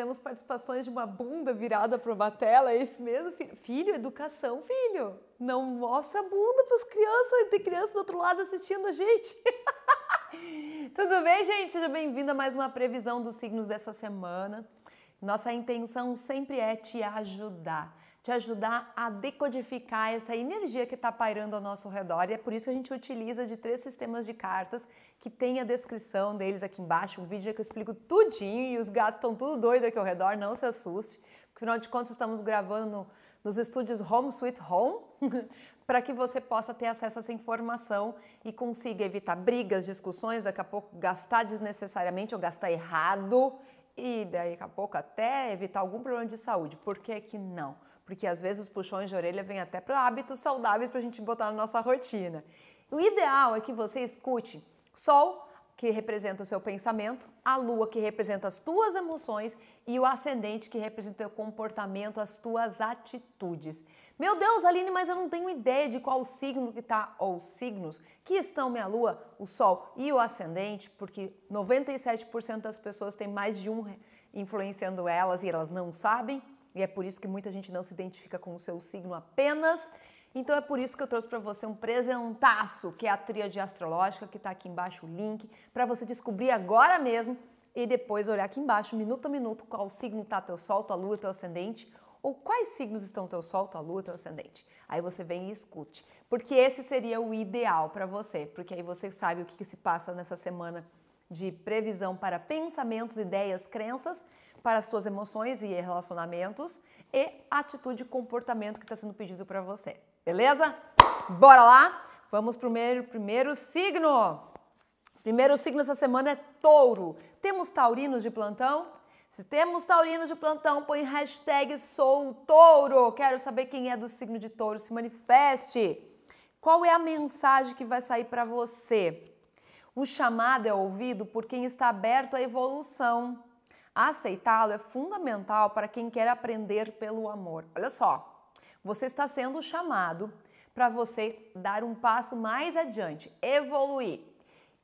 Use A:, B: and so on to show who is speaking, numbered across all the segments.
A: Temos participações de uma bunda virada para uma tela, é isso mesmo? Filho, filho educação, filho. Não mostra a bunda para as crianças, tem criança do outro lado assistindo a gente. Tudo bem, gente? Seja bem-vindo a mais uma previsão dos signos dessa semana. Nossa intenção sempre é te ajudar te ajudar a decodificar essa energia que está pairando ao nosso redor. E é por isso que a gente utiliza de três sistemas de cartas que tem a descrição deles aqui embaixo, um vídeo é que eu explico tudinho e os gatos estão tudo doido aqui ao redor, não se assuste. Afinal de contas, estamos gravando nos estúdios Home Sweet Home para que você possa ter acesso a essa informação e consiga evitar brigas, discussões, daqui a pouco gastar desnecessariamente ou gastar errado e daí a pouco até evitar algum problema de saúde. Por que que não? Porque às vezes os puxões de orelha vêm até para hábitos saudáveis para a gente botar na nossa rotina. O ideal é que você escute Sol, que representa o seu pensamento, a Lua, que representa as tuas emoções, e o ascendente, que representa o teu comportamento, as tuas atitudes. Meu Deus, Aline, mas eu não tenho ideia de qual signo que está, ou signos, que estão minha Lua, o Sol e o ascendente, porque 97% das pessoas têm mais de um influenciando elas e elas não sabem. E é por isso que muita gente não se identifica com o seu signo apenas. Então é por isso que eu trouxe para você um presentaço, que é a tríade astrológica, que está aqui embaixo o link, para você descobrir agora mesmo e depois olhar aqui embaixo, minuto a minuto, qual signo está teu sol, tua lua, teu ascendente, ou quais signos estão teu sol, tua lua, teu ascendente. Aí você vem e escute, porque esse seria o ideal para você, porque aí você sabe o que, que se passa nessa semana de previsão para pensamentos, ideias, crenças, para suas emoções e relacionamentos e atitude e comportamento que está sendo pedido para você. Beleza? Bora lá? Vamos para o primeiro, primeiro signo. Primeiro signo essa semana é touro. Temos taurinos de plantão? Se temos taurinos de plantão, põe hashtag sou touro. Quero saber quem é do signo de touro. Se manifeste. Qual é a mensagem que vai sair para você? O chamado é ouvido por quem está aberto à evolução. Aceitá-lo é fundamental para quem quer aprender pelo amor. Olha só, você está sendo chamado para você dar um passo mais adiante, evoluir,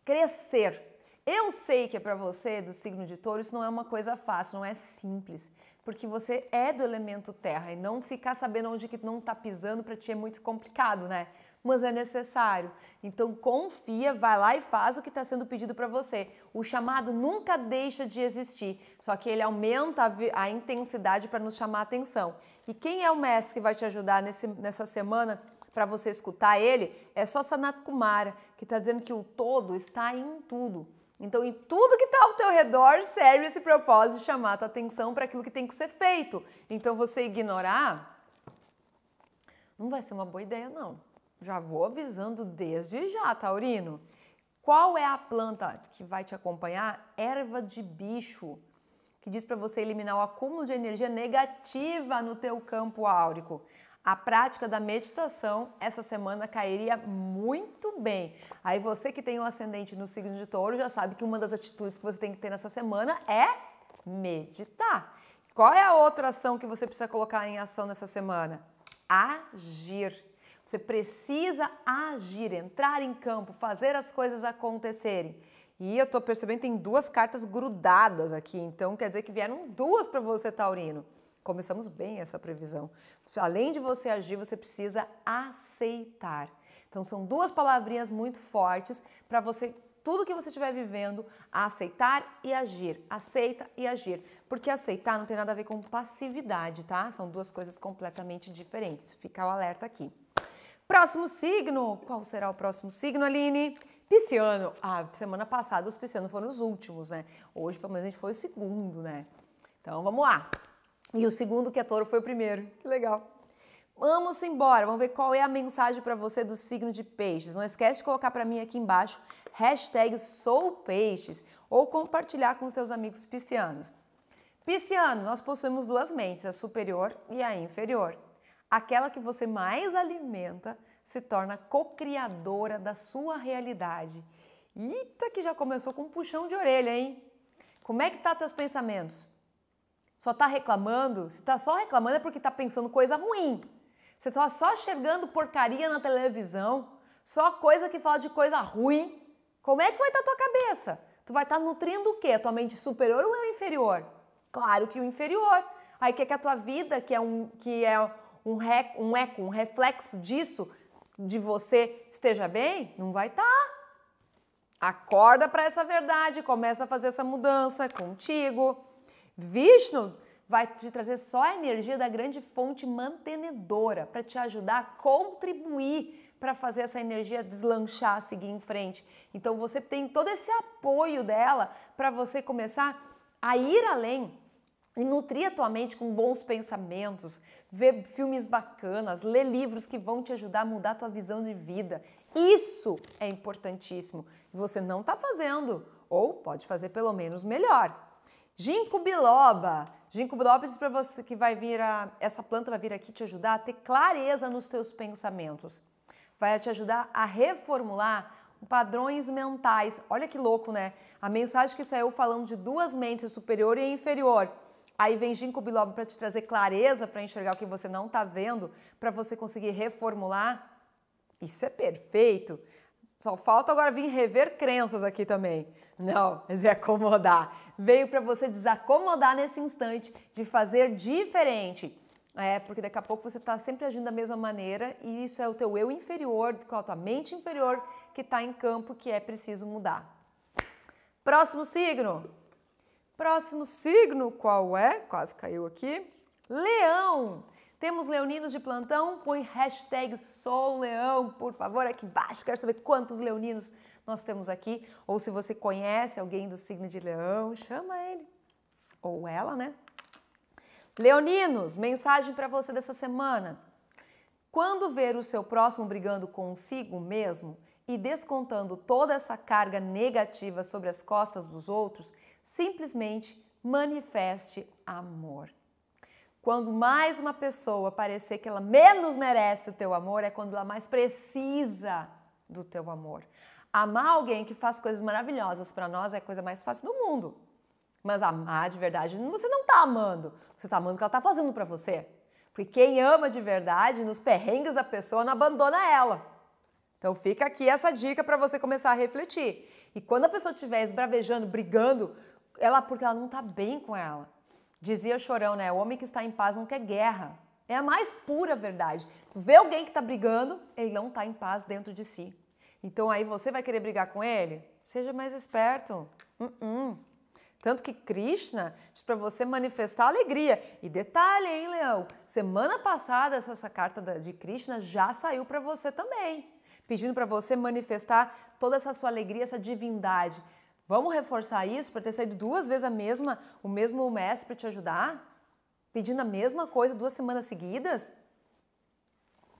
A: crescer. Eu sei que é para você do signo de Touro isso não é uma coisa fácil, não é simples, porque você é do elemento terra e não ficar sabendo onde que não está pisando para ti é muito complicado, né? mas é necessário. Então confia, vai lá e faz o que está sendo pedido para você. O chamado nunca deixa de existir, só que ele aumenta a, a intensidade para nos chamar a atenção. E quem é o mestre que vai te ajudar nesse, nessa semana para você escutar ele? É só Sanat Kumara, que está dizendo que o todo está em tudo. Então, em tudo que está ao teu redor, serve esse propósito de chamar a tua atenção para aquilo que tem que ser feito. Então, você ignorar não vai ser uma boa ideia, não. Já vou avisando desde já, Taurino. Qual é a planta que vai te acompanhar? Erva de bicho, que diz para você eliminar o acúmulo de energia negativa no teu campo áurico. A prática da meditação essa semana cairia muito bem. Aí você que tem o um ascendente no signo de touro já sabe que uma das atitudes que você tem que ter nessa semana é meditar. Qual é a outra ação que você precisa colocar em ação nessa semana? Agir. Você precisa agir, entrar em campo, fazer as coisas acontecerem. E eu estou percebendo que tem duas cartas grudadas aqui, então quer dizer que vieram duas para você, Taurino. Começamos bem essa previsão. Além de você agir, você precisa aceitar. Então são duas palavrinhas muito fortes para você tudo que você estiver vivendo, aceitar e agir. Aceita e agir. Porque aceitar não tem nada a ver com passividade, tá? São duas coisas completamente diferentes. Fica o alerta aqui. Próximo signo. Qual será o próximo signo, Aline? Pisciano. Ah, semana passada os piscianos foram os últimos, né? Hoje, pelo menos, a gente foi o segundo, né? Então, vamos lá. E o segundo, que é touro, foi o primeiro. Que legal. Vamos embora, vamos ver qual é a mensagem para você do signo de peixes. Não esquece de colocar para mim aqui embaixo, hashtag soupeixes, ou compartilhar com os seus amigos piscianos. Pisciano, nós possuímos duas mentes, a superior e a inferior. Aquela que você mais alimenta se torna co-criadora da sua realidade. Eita, que já começou com um puxão de orelha, hein? Como é que tá teus pensamentos? Só tá reclamando? Se tá só reclamando é porque tá pensando coisa ruim. Você tá só enxergando porcaria na televisão, só coisa que fala de coisa ruim. Como é que vai estar tá tua cabeça? Tu vai estar tá nutrindo o quê? A tua mente superior ou é inferior? Claro que o inferior. Aí quer é que a tua vida, que é um que é um, re, um eco, um reflexo disso de você esteja bem? Não vai estar. Tá. Acorda para essa verdade, começa a fazer essa mudança contigo. Vishnu vai te trazer só a energia da grande fonte mantenedora para te ajudar a contribuir para fazer essa energia deslanchar, seguir em frente. Então você tem todo esse apoio dela para você começar a ir além e nutrir a tua mente com bons pensamentos, ver filmes bacanas, ler livros que vão te ajudar a mudar a tua visão de vida. Isso é importantíssimo. Você não está fazendo, ou pode fazer pelo menos melhor. Ginkgo biloba. Ginkgo biloba diz para você que vai vir a, essa planta vai vir aqui te ajudar a ter clareza nos teus pensamentos. Vai te ajudar a reformular padrões mentais. Olha que louco, né? A mensagem que saiu falando de duas mentes, superior e inferior Aí vem ginkgo biloba para te trazer clareza para enxergar o que você não está vendo, para você conseguir reformular. Isso é perfeito. Só falta agora vir rever crenças aqui também. Não, mas é acomodar. Veio para você desacomodar nesse instante de fazer diferente. É, porque daqui a pouco você está sempre agindo da mesma maneira e isso é o teu eu inferior, com a tua mente inferior que está em campo que é preciso mudar. Próximo signo, Próximo signo, qual é? Quase caiu aqui. Leão. Temos leoninos de plantão? Põe hashtag Sou Leão, por favor, aqui embaixo. Quero saber quantos leoninos nós temos aqui. Ou se você conhece alguém do signo de leão, chama ele. Ou ela, né? Leoninos, mensagem para você dessa semana. Quando ver o seu próximo brigando consigo mesmo e descontando toda essa carga negativa sobre as costas dos outros, Simplesmente manifeste amor. Quando mais uma pessoa parecer que ela menos merece o teu amor, é quando ela mais precisa do teu amor. Amar alguém que faz coisas maravilhosas para nós é a coisa mais fácil do mundo. Mas amar de verdade, você não está amando. Você está amando o que ela está fazendo para você. Porque quem ama de verdade, nos perrengues da pessoa, não abandona ela. Então fica aqui essa dica para você começar a refletir. E quando a pessoa estiver esbravejando, brigando ela porque ela não está bem com ela. Dizia Chorão, né? O homem que está em paz não quer guerra. É a mais pura verdade. Tu vê alguém que está brigando, ele não está em paz dentro de si. Então aí você vai querer brigar com ele? Seja mais esperto. Uh -uh. Tanto que Krishna diz para você manifestar alegria. E detalhe, hein, Leão? Semana passada essa, essa carta de Krishna já saiu para você também, pedindo para você manifestar toda essa sua alegria, essa divindade. Vamos reforçar isso para ter saído duas vezes a mesma, o mesmo mestre para te ajudar? Pedindo a mesma coisa duas semanas seguidas?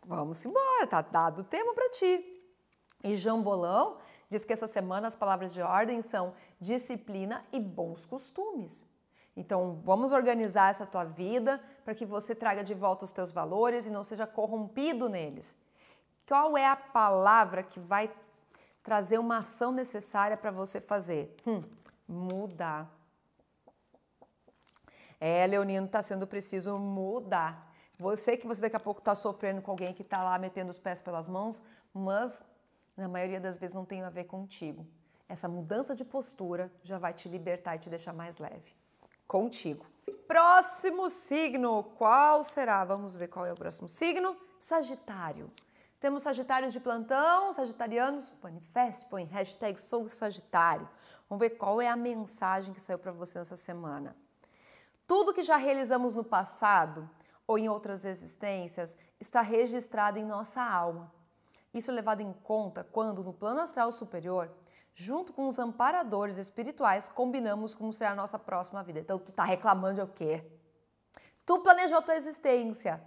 A: Vamos embora, tá dado o tema para ti. E Jambolão diz que essa semana as palavras de ordem são disciplina e bons costumes. Então, vamos organizar essa tua vida para que você traga de volta os teus valores e não seja corrompido neles. Qual é a palavra que vai trazer uma ação necessária para você fazer? Hum, mudar. É, Leonino, está sendo preciso mudar. Você que você daqui a pouco está sofrendo com alguém que está lá metendo os pés pelas mãos, mas na maioria das vezes não tem a ver contigo. Essa mudança de postura já vai te libertar e te deixar mais leve. Contigo. Próximo signo, qual será? Vamos ver qual é o próximo signo. Sagitário. Temos sagitários de plantão, sagitarianos, manifeste, põe hashtag sou sagitário. Vamos ver qual é a mensagem que saiu para você nessa semana. Tudo que já realizamos no passado ou em outras existências está registrado em nossa alma. Isso é levado em conta quando, no plano astral superior, junto com os amparadores espirituais, combinamos como será a nossa próxima vida. Então, tu está reclamando de o quê? Tu planejou tua existência,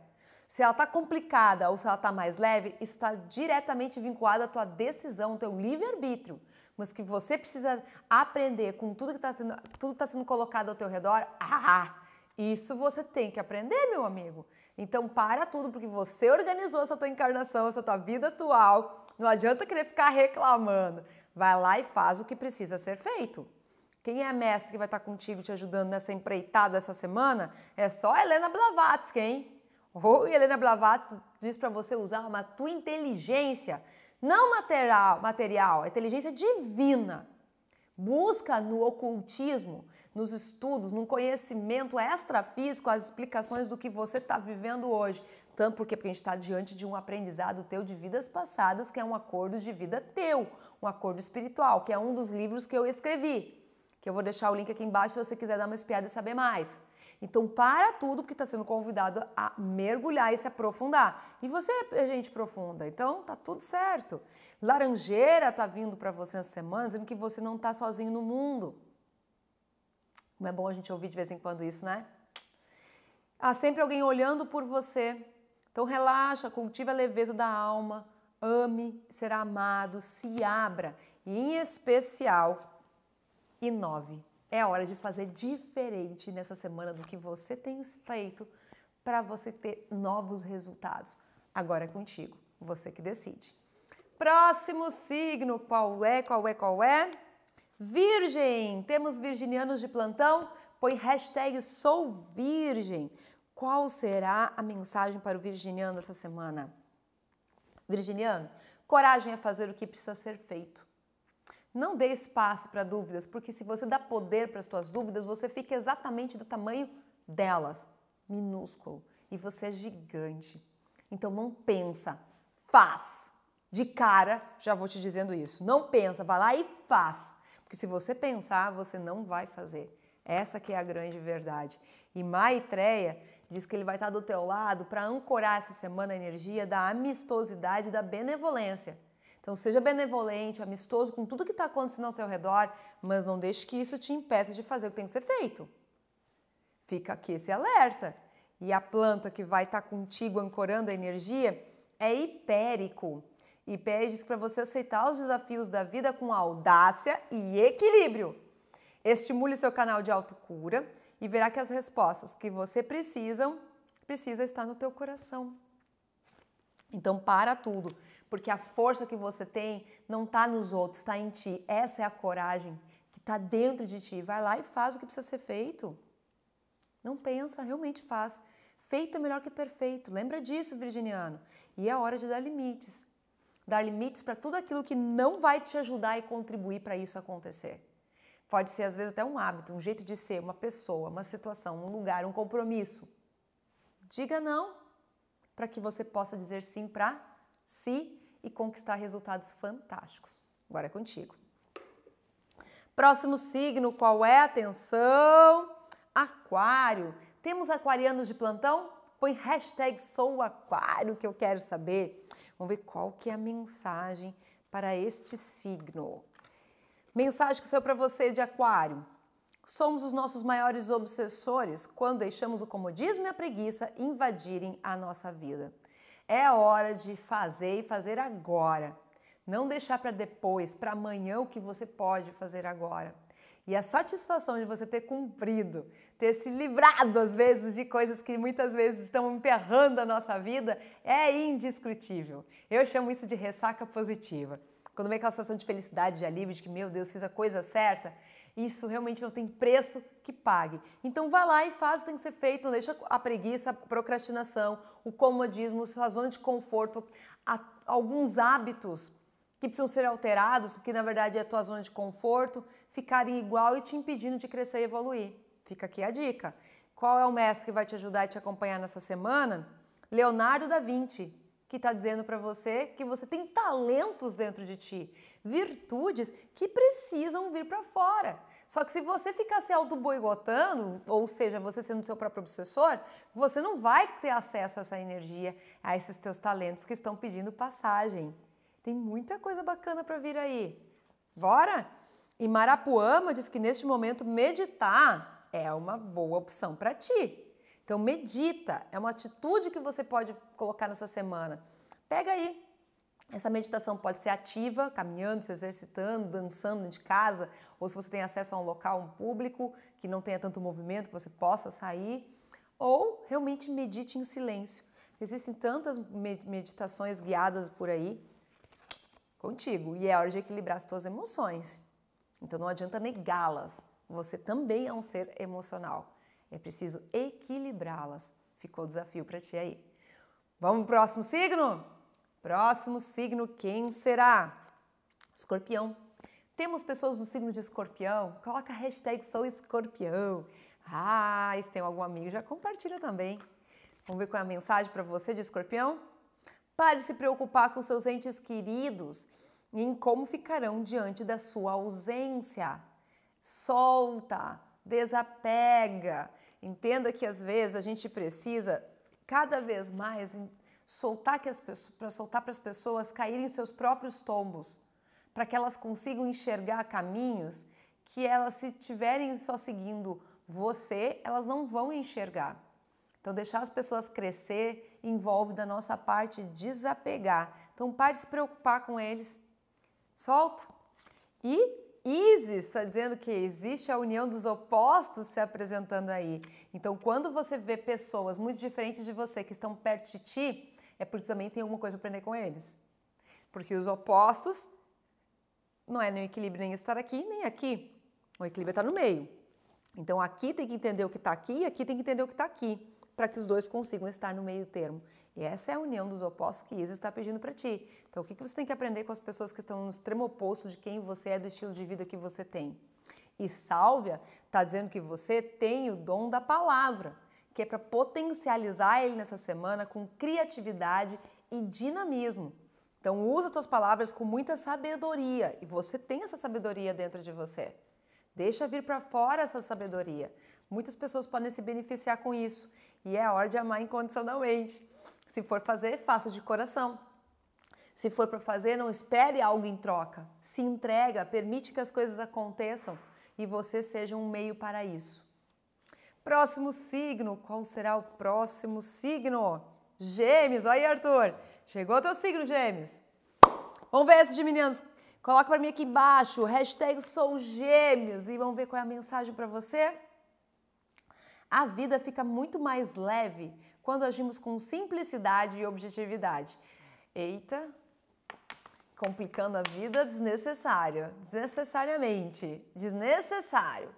A: se ela está complicada ou se ela está mais leve, isso está diretamente vinculado à tua decisão, ao teu livre-arbítrio. Mas que você precisa aprender com tudo que está sendo, tudo tá sendo colocado ao teu redor. Ah, isso você tem que aprender, meu amigo. Então para tudo, porque você organizou essa tua encarnação, essa tua vida atual. Não adianta querer ficar reclamando. Vai lá e faz o que precisa ser feito. Quem é a mestre que vai estar tá contigo te ajudando nessa empreitada essa semana? É só a Helena Blavatsky, hein? Ou Helena Blavatsky diz para você usar uma tua inteligência, não material, material, inteligência divina. Busca no ocultismo, nos estudos, no conhecimento extrafísico as explicações do que você está vivendo hoje. Tanto porque, porque a gente está diante de um aprendizado teu de vidas passadas, que é um acordo de vida teu, um acordo espiritual, que é um dos livros que eu escrevi. Que eu vou deixar o link aqui embaixo se você quiser dar uma espiada e saber mais. Então, para tudo, porque está sendo convidado a mergulhar e se aprofundar. E você é gente profunda, então tá tudo certo. Laranjeira tá vindo para você essa semana, dizendo que você não está sozinho no mundo. Como é bom a gente ouvir de vez em quando isso, né? Há sempre alguém olhando por você. Então, relaxa, cultive a leveza da alma, ame, será amado, se abra. E, em especial, inove é hora de fazer diferente nessa semana do que você tem feito para você ter novos resultados. Agora é contigo, você que decide. Próximo signo, qual é, qual é, qual é? Virgem! Temos virginianos de plantão? Põe hashtag sou virgem. Qual será a mensagem para o virginiano essa semana? Virginiano, coragem a é fazer o que precisa ser feito. Não dê espaço para dúvidas, porque se você dá poder para as suas dúvidas, você fica exatamente do tamanho delas, minúsculo, e você é gigante. Então não pensa, faz. De cara, já vou te dizendo isso. Não pensa, vai lá e faz. Porque se você pensar, você não vai fazer. Essa que é a grande verdade. E Maitreya diz que ele vai estar do teu lado para ancorar essa semana a energia da amistosidade e da benevolência então seja benevolente, amistoso com tudo que está acontecendo ao seu redor, mas não deixe que isso te impeça de fazer o que tem que ser feito. Fica aqui esse alerta. E a planta que vai estar tá contigo ancorando a energia é hipérico. Hipérico diz para você aceitar os desafios da vida com audácia e equilíbrio. Estimule seu canal de autocura e verá que as respostas que você precisa, precisa estar no teu coração. Então para tudo porque a força que você tem não está nos outros, está em ti. Essa é a coragem que está dentro de ti. Vai lá e faz o que precisa ser feito. Não pensa, realmente faz. Feito é melhor que perfeito. Lembra disso, virginiano. E é hora de dar limites. Dar limites para tudo aquilo que não vai te ajudar e contribuir para isso acontecer. Pode ser, às vezes, até um hábito, um jeito de ser, uma pessoa, uma situação, um lugar, um compromisso. Diga não para que você possa dizer sim para si e conquistar resultados fantásticos. Agora é contigo. Próximo signo, qual é? a Atenção! Aquário. Temos aquarianos de plantão? Põe hashtag sou aquário que eu quero saber. Vamos ver qual que é a mensagem para este signo. Mensagem que saiu para você de aquário. Somos os nossos maiores obsessores quando deixamos o comodismo e a preguiça invadirem a nossa vida. É hora de fazer e fazer agora. Não deixar para depois, para amanhã o que você pode fazer agora. E a satisfação de você ter cumprido, ter se livrado às vezes de coisas que muitas vezes estão emperrando a nossa vida é indiscutível. Eu chamo isso de ressaca positiva. Quando vem aquela sensação de felicidade, de alívio, de que, meu Deus, fiz a coisa certa, isso realmente não tem preço que pague. Então vá lá e faz o que tem que ser feito, não deixa a preguiça, a procrastinação, o comodismo, sua zona de conforto, a, alguns hábitos que precisam ser alterados, porque na verdade é a tua zona de conforto, ficarem igual e te impedindo de crescer e evoluir. Fica aqui a dica. Qual é o mestre que vai te ajudar e te acompanhar nessa semana? Leonardo da Vinci, que está dizendo para você que você tem talentos dentro de ti, virtudes que precisam vir para fora. Só que se você ficar se auto-boigotando, ou seja, você sendo seu próprio obsessor, você não vai ter acesso a essa energia, a esses teus talentos que estão pedindo passagem. Tem muita coisa bacana para vir aí. Bora? E Marapuama diz que neste momento meditar é uma boa opção para ti. Então medita, é uma atitude que você pode colocar nessa semana. Pega aí essa meditação pode ser ativa, caminhando, se exercitando, dançando de casa, ou se você tem acesso a um local, um público que não tenha tanto movimento, que você possa sair, ou realmente medite em silêncio. Existem tantas meditações guiadas por aí contigo, e é hora de equilibrar as suas emoções. Então não adianta negá-las. Você também é um ser emocional. É preciso equilibrá-las. Ficou o desafio para ti aí. Vamos pro próximo signo? Próximo signo, quem será? Escorpião. Temos pessoas do signo de escorpião? Coloca a hashtag sou escorpião. Ah, se tem algum amigo, já compartilha também. Vamos ver qual é a mensagem para você de escorpião? Pare de se preocupar com seus entes queridos e em como ficarão diante da sua ausência. Solta, desapega. Entenda que às vezes a gente precisa cada vez mais soltar que as pessoas, para soltar para as pessoas caírem seus próprios tombos, para que elas consigam enxergar caminhos que elas se tiverem só seguindo você, elas não vão enxergar. Então deixar as pessoas crescer envolve da nossa parte desapegar. Então pare de se preocupar com eles. Solta. E Isis está dizendo que existe a união dos opostos se apresentando aí. Então, quando você vê pessoas muito diferentes de você que estão perto de ti, é porque também tem alguma coisa para aprender com eles. Porque os opostos não é nem o equilíbrio nem estar aqui, nem aqui. O equilíbrio está é no meio. Então aqui tem que entender o que está aqui e aqui tem que entender o que está aqui, para que os dois consigam estar no meio termo. E essa é a união dos opostos que Isa está pedindo para ti. Então o que, que você tem que aprender com as pessoas que estão no extremo oposto de quem você é, do estilo de vida que você tem? E Sálvia está dizendo que você tem o dom da palavra que é para potencializar ele nessa semana com criatividade e dinamismo. Então usa suas palavras com muita sabedoria e você tem essa sabedoria dentro de você. Deixa vir para fora essa sabedoria. Muitas pessoas podem se beneficiar com isso e é hora de amar incondicionalmente. Se for fazer, faça de coração. Se for para fazer, não espere algo em troca. Se entrega, permite que as coisas aconteçam e você seja um meio para isso. Próximo signo, qual será o próximo signo? Gêmeos, olha aí, Arthur. Chegou teu signo, Gêmeos. Vamos ver esses meninos, Coloca para mim aqui embaixo, hashtag sou gêmeos e vamos ver qual é a mensagem para você. A vida fica muito mais leve quando agimos com simplicidade e objetividade. Eita, complicando a vida desnecessário, desnecessariamente, desnecessário.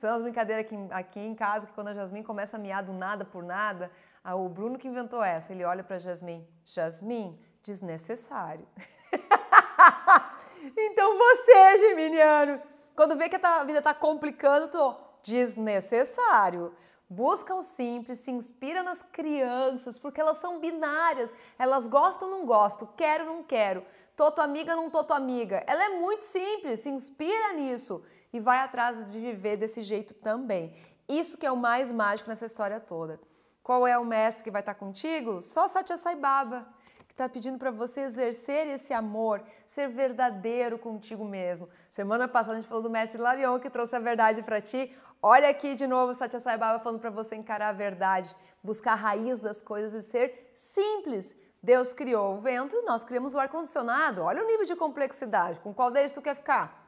A: Fazendo umas brincadeiras aqui, aqui em casa, que quando a Jasmin começa a miar do nada por nada, o Bruno que inventou essa, ele olha a Jasmin, Jasmin, desnecessário. então você, geminiano, quando vê que a vida tá complicando, tô desnecessário. Busca o simples, se inspira nas crianças, porque elas são binárias. Elas gostam ou não gostam, quero ou não quero, tô tua amiga ou não tô tua amiga. Ela é muito simples, se inspira nisso e vai atrás de viver desse jeito também. Isso que é o mais mágico nessa história toda. Qual é o mestre que vai estar contigo? Só Satya Sai Baba, que está pedindo para você exercer esse amor, ser verdadeiro contigo mesmo. Semana passada a gente falou do mestre Larion que trouxe a verdade para ti. Olha aqui de novo Satya Sai Baba falando para você encarar a verdade, buscar a raiz das coisas e ser simples. Deus criou o vento, nós criamos o ar-condicionado. Olha o nível de complexidade. Com qual deles tu quer ficar?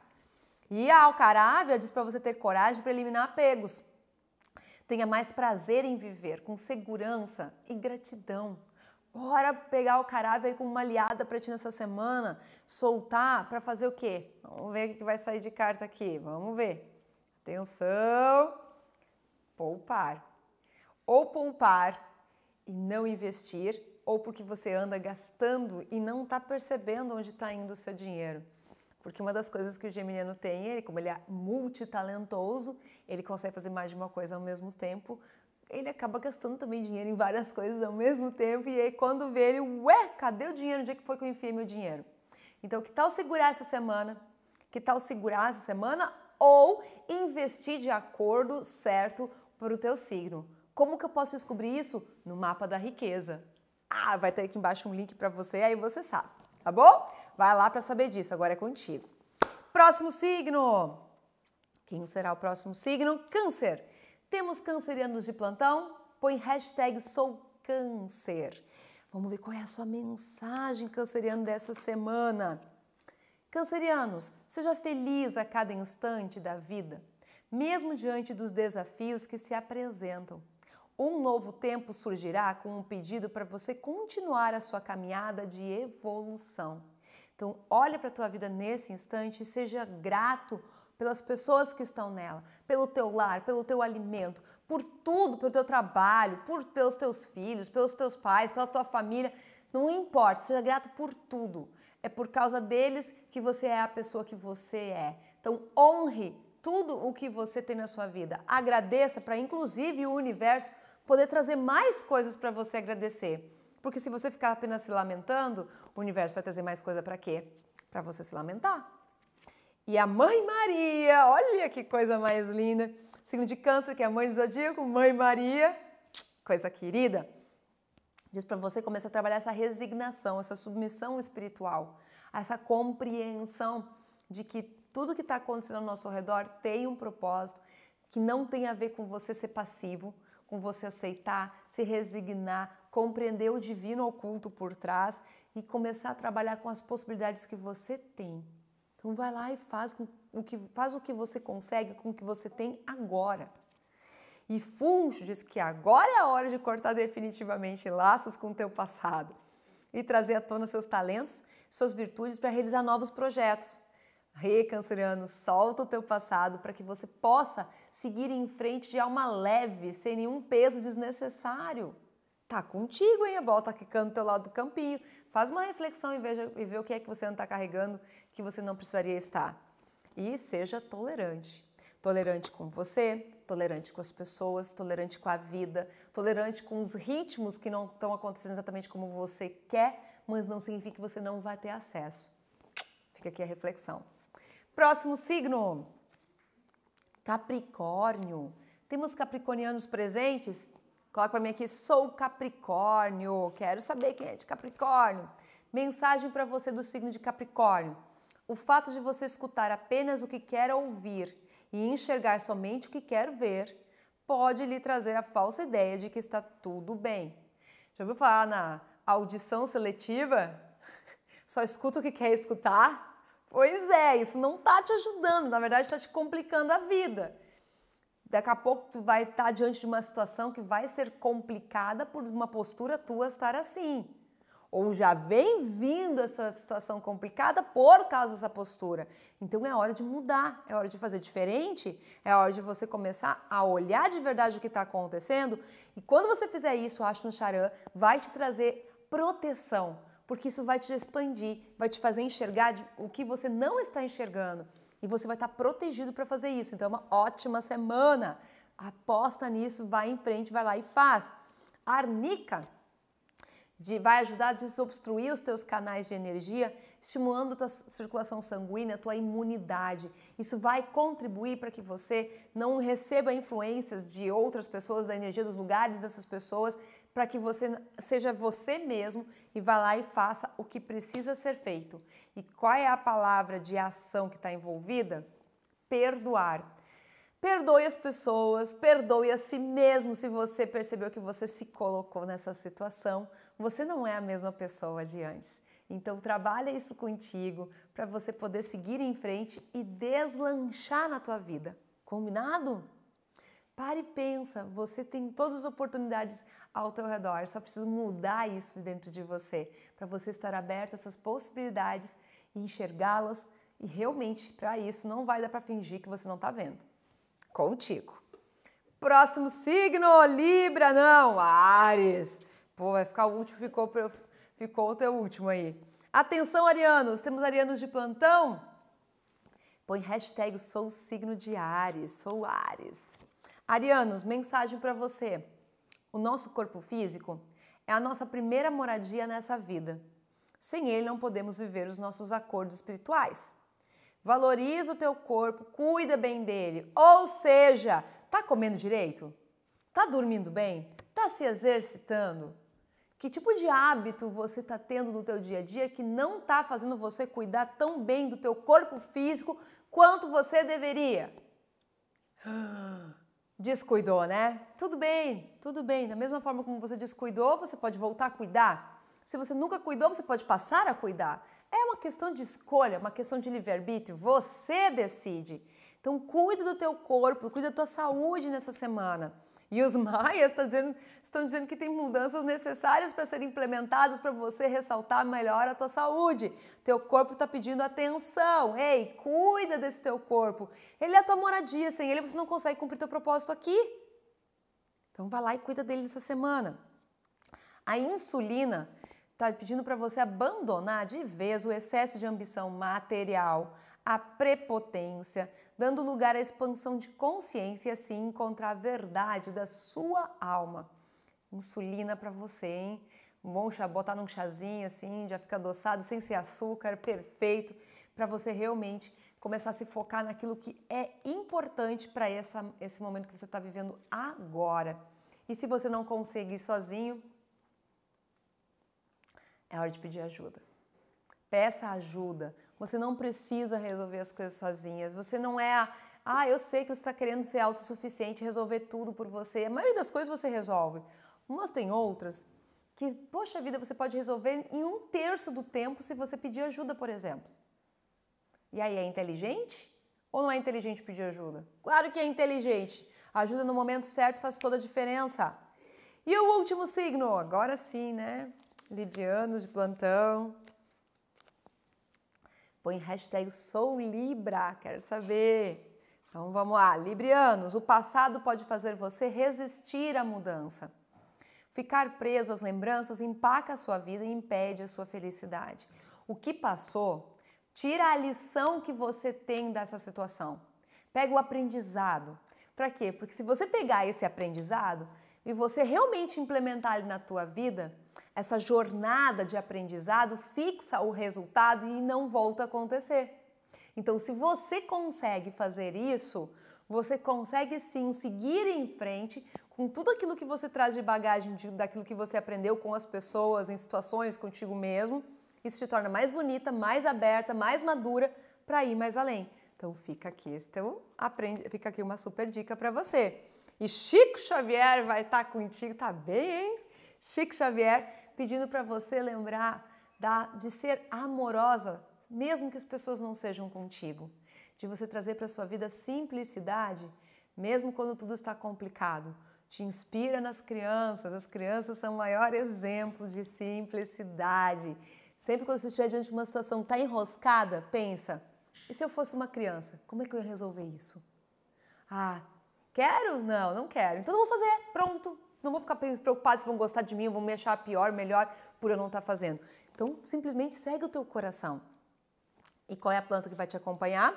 A: E a Alcarávia diz para você ter coragem para eliminar apegos. Tenha mais prazer em viver, com segurança e gratidão. Bora pegar o aí como uma aliada para ti nessa semana, soltar para fazer o quê? Vamos ver o que vai sair de carta aqui. Vamos ver. Atenção. Poupar. Ou poupar e não investir, ou porque você anda gastando e não está percebendo onde está indo o seu dinheiro. Porque uma das coisas que o geminiano tem, ele, como ele é multitalentoso, ele consegue fazer mais de uma coisa ao mesmo tempo, ele acaba gastando também dinheiro em várias coisas ao mesmo tempo, e aí quando vê ele, ué, cadê o dinheiro? Onde é que foi que eu enfiei meu dinheiro? Então, que tal segurar essa semana? Que tal segurar essa semana? Ou investir de acordo certo para o teu signo. Como que eu posso descobrir isso? No mapa da riqueza. Ah, vai ter aqui embaixo um link para você, aí você sabe tá bom? Vai lá para saber disso, agora é contigo. Próximo signo. Quem será o próximo signo? Câncer. Temos cancerianos de plantão? Põe hashtag sou câncer. Vamos ver qual é a sua mensagem canceriano dessa semana. Cancerianos, seja feliz a cada instante da vida, mesmo diante dos desafios que se apresentam. Um novo tempo surgirá com um pedido para você continuar a sua caminhada de evolução. Então, olha para a tua vida nesse instante e seja grato pelas pessoas que estão nela, pelo teu lar, pelo teu alimento, por tudo, pelo teu trabalho, por pelos teus filhos, pelos teus pais, pela tua família. Não importa, seja grato por tudo. É por causa deles que você é a pessoa que você é. Então, honre tudo o que você tem na sua vida. Agradeça para, inclusive, o universo poder trazer mais coisas para você agradecer. Porque se você ficar apenas se lamentando, o universo vai trazer mais coisa para quê? Para você se lamentar. E a Mãe Maria, olha que coisa mais linda. Signo de Câncer, que é a mãe do zodíaco, Mãe Maria, coisa querida. Diz para você começar a trabalhar essa resignação, essa submissão espiritual, essa compreensão de que tudo que está acontecendo ao nosso redor tem um propósito que não tem a ver com você ser passivo, com você aceitar, se resignar, compreender o divino oculto por trás e começar a trabalhar com as possibilidades que você tem. Então vai lá e faz o que faz o que você consegue com o que você tem agora. E Funcho diz que agora é a hora de cortar definitivamente laços com o teu passado e trazer à tona seus talentos, suas virtudes para realizar novos projetos. Recanceriano, solta o teu passado para que você possa seguir em frente de alma leve, sem nenhum peso desnecessário. Tá contigo, hein? A bola tá quicando do teu lado do campinho. Faz uma reflexão e, veja, e vê o que é que você não está carregando que você não precisaria estar. E seja tolerante. Tolerante com você, tolerante com as pessoas, tolerante com a vida, tolerante com os ritmos que não estão acontecendo exatamente como você quer, mas não significa que você não vai ter acesso. Fica aqui a reflexão. Próximo signo, Capricórnio. Temos capricornianos presentes? Coloca para mim aqui, sou Capricórnio. Quero saber quem é de Capricórnio. Mensagem para você do signo de Capricórnio. O fato de você escutar apenas o que quer ouvir e enxergar somente o que quer ver pode lhe trazer a falsa ideia de que está tudo bem. Já ouviu falar na audição seletiva? Só escuta o que quer escutar? Pois é, isso não tá te ajudando, na verdade está te complicando a vida. Daqui a pouco tu vai estar tá diante de uma situação que vai ser complicada por uma postura tua estar assim. Ou já vem vindo essa situação complicada por causa dessa postura. Então é hora de mudar, é hora de fazer diferente, é hora de você começar a olhar de verdade o que está acontecendo. E quando você fizer isso, o no Charan vai te trazer proteção porque isso vai te expandir, vai te fazer enxergar o que você não está enxergando e você vai estar protegido para fazer isso. Então é uma ótima semana. Aposta nisso, vai em frente, vai lá e faz. A arnica de, vai ajudar a desobstruir os teus canais de energia, estimulando a tua circulação sanguínea, a tua imunidade. Isso vai contribuir para que você não receba influências de outras pessoas, da energia dos lugares dessas pessoas, para que você seja você mesmo e vá lá e faça o que precisa ser feito. E qual é a palavra de ação que está envolvida? Perdoar. Perdoe as pessoas, perdoe a si mesmo se você percebeu que você se colocou nessa situação. Você não é a mesma pessoa de antes. Então trabalha isso contigo para você poder seguir em frente e deslanchar na tua vida. Combinado? Pare e pensa, você tem todas as oportunidades ao teu redor. Só preciso mudar isso dentro de você, para você estar aberto a essas possibilidades e enxergá-las. E realmente, para isso, não vai dar para fingir que você não está vendo. Contigo. Próximo signo, Libra, não, Ares. Pô, vai ficar o último, ficou, ficou o teu último aí. Atenção, arianos, temos arianos de plantão? Põe hashtag sou signo de Ares, sou Ares. Arianos, mensagem para você. O nosso corpo físico é a nossa primeira moradia nessa vida. Sem ele não podemos viver os nossos acordos espirituais. Valoriza o teu corpo, cuida bem dele. Ou seja, tá comendo direito? Tá dormindo bem? Tá se exercitando? Que tipo de hábito você está tendo no teu dia a dia que não está fazendo você cuidar tão bem do teu corpo físico quanto você deveria? Ah descuidou, né? Tudo bem, tudo bem. Da mesma forma como você descuidou, você pode voltar a cuidar. Se você nunca cuidou, você pode passar a cuidar. É uma questão de escolha, uma questão de livre-arbítrio. Você decide. Então, cuida do teu corpo, cuida da tua saúde nessa semana. E os maias dizendo, estão dizendo que tem mudanças necessárias para serem implementadas para você ressaltar melhor a tua saúde. Teu corpo está pedindo atenção. Ei, cuida desse teu corpo. Ele é a tua moradia, sem ele você não consegue cumprir teu propósito aqui. Então vai lá e cuida dele nessa semana. A insulina está pedindo para você abandonar de vez o excesso de ambição material a prepotência, dando lugar à expansão de consciência e assim encontrar a verdade da sua alma. Insulina para você, hein? Um bom chá, botar num chazinho assim, já fica adoçado, sem ser açúcar, perfeito, para você realmente começar a se focar naquilo que é importante para esse momento que você está vivendo agora. E se você não conseguir sozinho, é hora de pedir ajuda. Peça ajuda, você não precisa resolver as coisas sozinha. Você não é a. Ah, eu sei que você está querendo ser autossuficiente, resolver tudo por você. A maioria das coisas você resolve. Mas tem outras que, poxa vida, você pode resolver em um terço do tempo se você pedir ajuda, por exemplo. E aí, é inteligente? Ou não é inteligente pedir ajuda? Claro que é inteligente. A ajuda no momento certo faz toda a diferença. E o último signo? Agora sim, né? Libianos de plantão. Põe hashtag SouLibra, quero saber. Então vamos lá, Librianos, o passado pode fazer você resistir à mudança. Ficar preso às lembranças empaca a sua vida e impede a sua felicidade. O que passou, tira a lição que você tem dessa situação. Pega o aprendizado. Para quê? Porque se você pegar esse aprendizado e você realmente implementar ele na tua vida, essa jornada de aprendizado fixa o resultado e não volta a acontecer. Então, se você consegue fazer isso, você consegue sim seguir em frente com tudo aquilo que você traz de bagagem, de, daquilo que você aprendeu com as pessoas, em situações, contigo mesmo. Isso te torna mais bonita, mais aberta, mais madura para ir mais além. Então fica aqui, então aprende, fica aqui uma super dica para você. E Chico Xavier vai estar tá contigo, tá bem, hein? Chico Xavier, pedindo para você lembrar da, de ser amorosa, mesmo que as pessoas não sejam contigo, de você trazer para sua vida simplicidade, mesmo quando tudo está complicado. Te inspira nas crianças, as crianças são o maior exemplo de simplicidade. Sempre quando você estiver diante de uma situação tá enroscada, pensa: e se eu fosse uma criança, como é que eu ia resolver isso? Ah, quero? Não, não quero. Então eu vou fazer. Pronto, não vou ficar preocupado se vão gostar de mim, vão me achar pior, melhor por eu não estar tá fazendo. Então, simplesmente segue o teu coração. E qual é a planta que vai te acompanhar?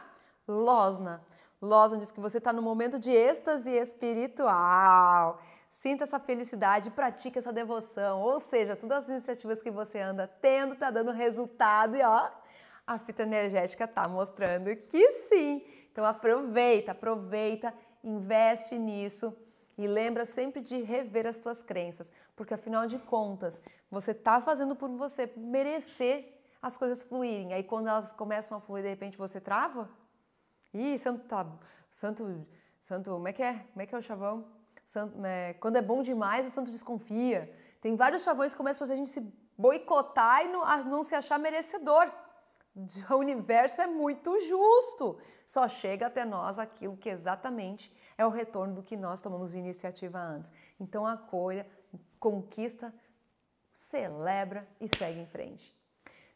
A: Losna. Losna diz que você está no momento de êxtase espiritual. Sinta essa felicidade, pratique essa devoção. Ou seja, todas as iniciativas que você anda tendo, está dando resultado e ó, a fita energética está mostrando que sim. Então aproveita, aproveita, investe nisso e lembra sempre de rever as tuas crenças, porque afinal de contas, você está fazendo por você merecer as coisas fluírem. Aí quando elas começam a fluir, de repente você trava? Ih, santo tá, santo, santo, como é que é? Como é que é o chavão? Santo, é, quando é bom demais, o santo desconfia. Tem vários chavões que começam a fazer a gente se boicotar e não, não se achar merecedor. o universo é muito justo. Só chega até nós aquilo que exatamente é o retorno do que nós tomamos de iniciativa antes. Então acolha, conquista, celebra e segue em frente.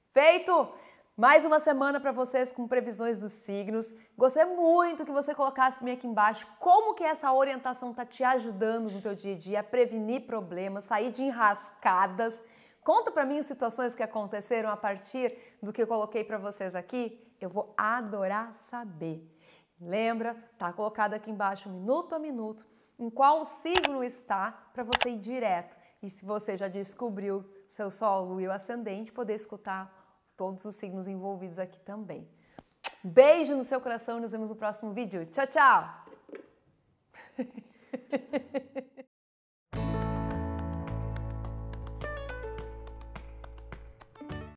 A: Feito! Mais uma semana para vocês com previsões dos signos. Gostaria muito que você colocasse para mim aqui embaixo como que essa orientação está te ajudando no teu dia a dia a prevenir problemas, sair de enrascadas Conta para mim as situações que aconteceram a partir do que eu coloquei para vocês aqui. Eu vou adorar saber. Lembra, tá colocado aqui embaixo minuto a minuto em qual signo está para você ir direto. E se você já descobriu seu sol, e o ascendente, poder escutar todos os signos envolvidos aqui também. Beijo no seu coração, nos vemos no próximo vídeo. Tchau, tchau.